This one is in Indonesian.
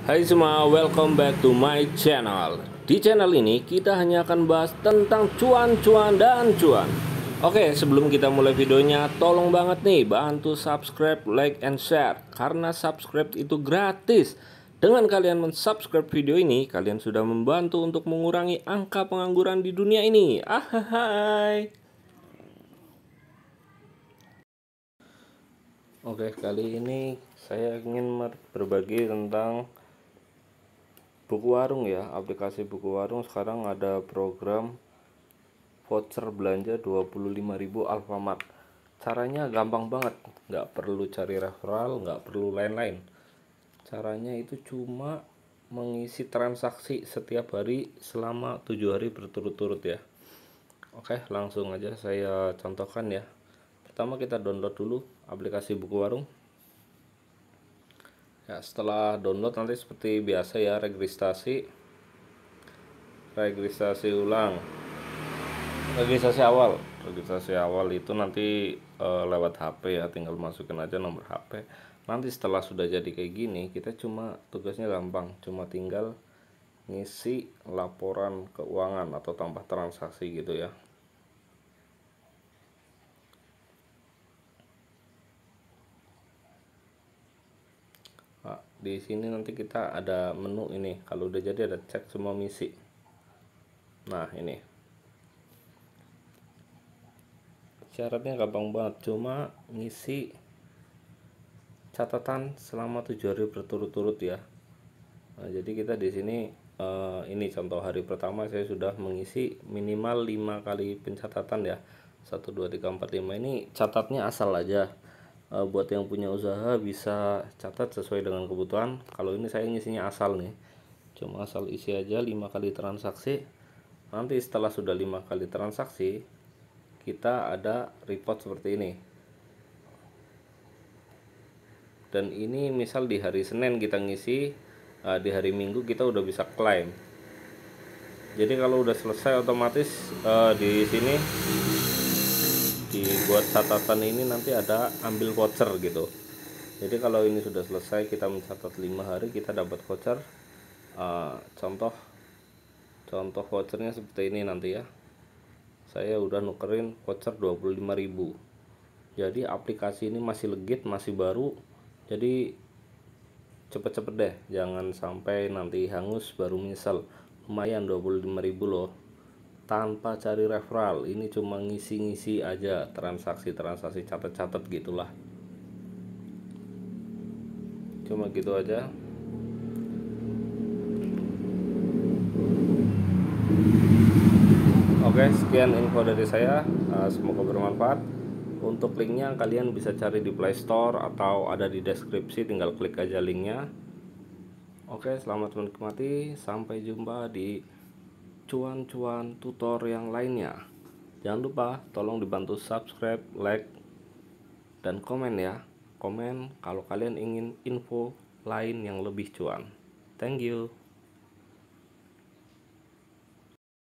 Hai semua, welcome back to my channel Di channel ini kita hanya akan bahas tentang cuan-cuan dan cuan Oke, sebelum kita mulai videonya Tolong banget nih bantu subscribe, like, and share Karena subscribe itu gratis Dengan kalian mensubscribe video ini Kalian sudah membantu untuk mengurangi angka pengangguran di dunia ini Ahai Oke, kali ini saya ingin berbagi tentang buku warung ya aplikasi buku warung sekarang ada program voucher belanja 25.000 Alfamart caranya gampang banget nggak perlu cari referral nggak perlu lain-lain caranya itu cuma mengisi transaksi setiap hari selama tujuh hari berturut-turut ya oke langsung aja saya contohkan ya pertama kita download dulu aplikasi buku warung ya setelah download nanti seperti biasa ya registrasi registrasi ulang registrasi awal registrasi awal itu nanti e, lewat HP ya tinggal masukin aja nomor HP nanti setelah sudah jadi kayak gini kita cuma tugasnya gampang cuma tinggal ngisi laporan keuangan atau tambah transaksi gitu ya Nah, di sini nanti kita ada menu ini kalau udah jadi ada cek semua misi nah ini syaratnya gampang banget cuma ngisi catatan selama 7 hari berturut-turut ya nah, jadi kita di sini eh, ini contoh hari pertama saya sudah mengisi minimal lima kali pencatatan ya 1 2 3 4 5 ini catatnya asal aja uh, buat yang punya usaha bisa catat sesuai dengan kebutuhan kalau ini saya ngisinya asal nih cuma asal isi aja 5 kali transaksi nanti setelah sudah 5 kali transaksi kita ada report seperti ini dan ini misal di hari Senin kita ngisi uh, di hari Minggu kita udah bisa klaim jadi kalau udah selesai otomatis uh, di sini dibuat catatan ini nanti ada ambil voucher gitu jadi kalau ini sudah selesai kita mencatat lima hari kita dapat voucher uh, contoh contoh vouchernya seperti ini nanti ya saya udah nukerin voucher 25.000 jadi aplikasi ini masih legit masih baru jadi cepet-cepet deh jangan sampai nanti hangus baru misal lumayan 25.000 loh tanpa cari referral ini cuma ngisi-ngisi aja transaksi-transaksi catat-catat gitulah cuma gitu aja Oke, sekian info dari saya. Eh, semoga bermanfaat. Untuk linknya kalian bisa cari di Play Store atau ada di deskripsi, tinggal klik aja linknya. Oke, selamat menikmati. Sampai jumpa di cuan-cuan tutor yang lainnya. Jangan lupa tolong dibantu subscribe, like, dan komen ya. Komen kalau kalian ingin info lain yang lebih cuan. Thank you.